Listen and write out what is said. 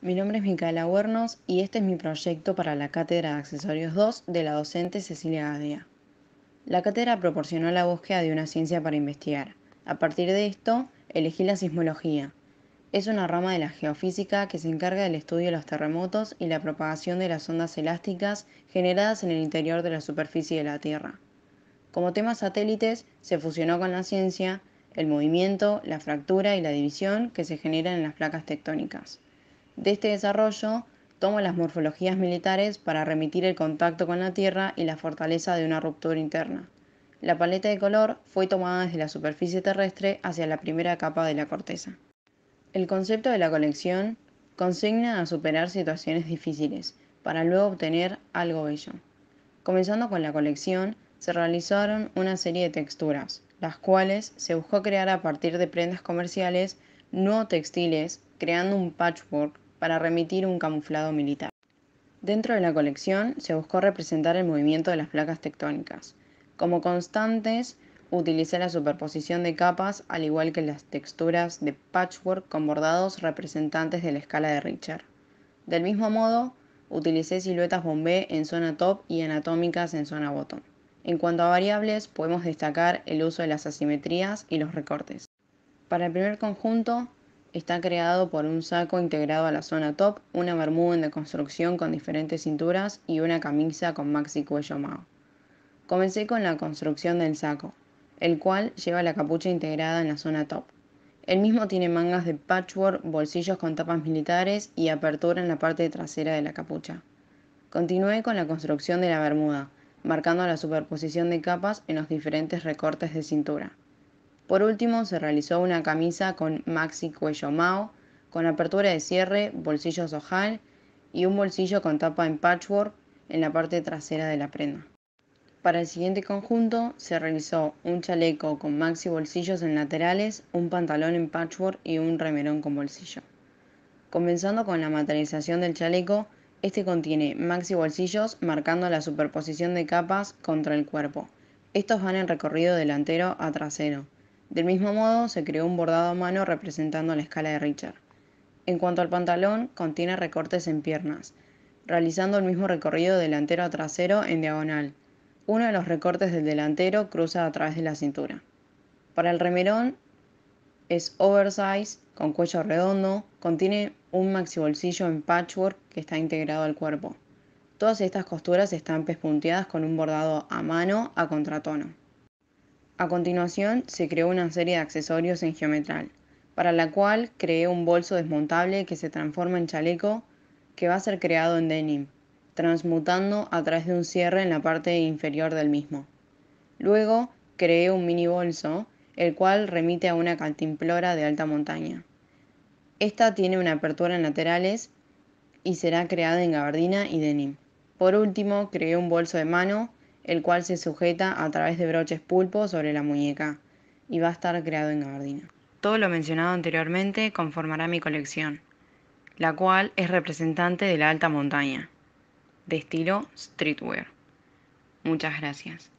Mi nombre es Micaela Huernos y este es mi proyecto para la Cátedra de Accesorios 2 de la docente Cecilia Gadea. La cátedra proporcionó la búsqueda de una ciencia para investigar. A partir de esto, elegí la sismología. Es una rama de la geofísica que se encarga del estudio de los terremotos y la propagación de las ondas elásticas generadas en el interior de la superficie de la Tierra. Como temas satélites, se fusionó con la ciencia, el movimiento, la fractura y la división que se generan en las placas tectónicas. De este desarrollo tomo las morfologías militares para remitir el contacto con la Tierra y la fortaleza de una ruptura interna. La paleta de color fue tomada desde la superficie terrestre hacia la primera capa de la corteza. El concepto de la colección consigna a superar situaciones difíciles para luego obtener algo bello. Comenzando con la colección, se realizaron una serie de texturas, las cuales se buscó crear a partir de prendas comerciales no textiles, creando un patchwork para remitir un camuflado militar. Dentro de la colección se buscó representar el movimiento de las placas tectónicas. Como constantes, utilicé la superposición de capas, al igual que las texturas de patchwork con bordados representantes de la escala de Richard. Del mismo modo, utilicé siluetas bombé en zona top y anatómicas en zona bottom. En cuanto a variables, podemos destacar el uso de las asimetrías y los recortes. Para el primer conjunto, Está creado por un saco integrado a la zona top, una bermuda en construcción con diferentes cinturas y una camisa con maxi cuello mao. Comencé con la construcción del saco, el cual lleva la capucha integrada en la zona top. El mismo tiene mangas de patchwork, bolsillos con tapas militares y apertura en la parte trasera de la capucha. Continué con la construcción de la bermuda, marcando la superposición de capas en los diferentes recortes de cintura. Por último, se realizó una camisa con maxi cuello mao, con apertura de cierre, bolsillos ojal y un bolsillo con tapa en patchwork en la parte trasera de la prenda. Para el siguiente conjunto se realizó un chaleco con maxi bolsillos en laterales, un pantalón en patchwork y un remerón con bolsillo. Comenzando con la materialización del chaleco, este contiene maxi bolsillos marcando la superposición de capas contra el cuerpo. Estos van en recorrido delantero a trasero. Del mismo modo, se creó un bordado a mano representando la escala de Richard. En cuanto al pantalón, contiene recortes en piernas, realizando el mismo recorrido delantero a trasero en diagonal. Uno de los recortes del delantero cruza a través de la cintura. Para el remerón, es oversize, con cuello redondo, contiene un maxi bolsillo en patchwork que está integrado al cuerpo. Todas estas costuras están pespunteadas con un bordado a mano a contratono. A continuación, se creó una serie de accesorios en geometral, para la cual creé un bolso desmontable que se transforma en chaleco que va a ser creado en denim, transmutando a través de un cierre en la parte inferior del mismo. Luego, creé un mini bolso, el cual remite a una cantimplora de alta montaña. Esta tiene una apertura en laterales y será creada en gabardina y denim. Por último, creé un bolso de mano el cual se sujeta a través de broches pulpo sobre la muñeca y va a estar creado en gabardina. Todo lo mencionado anteriormente conformará mi colección, la cual es representante de la alta montaña, de estilo streetwear. Muchas gracias.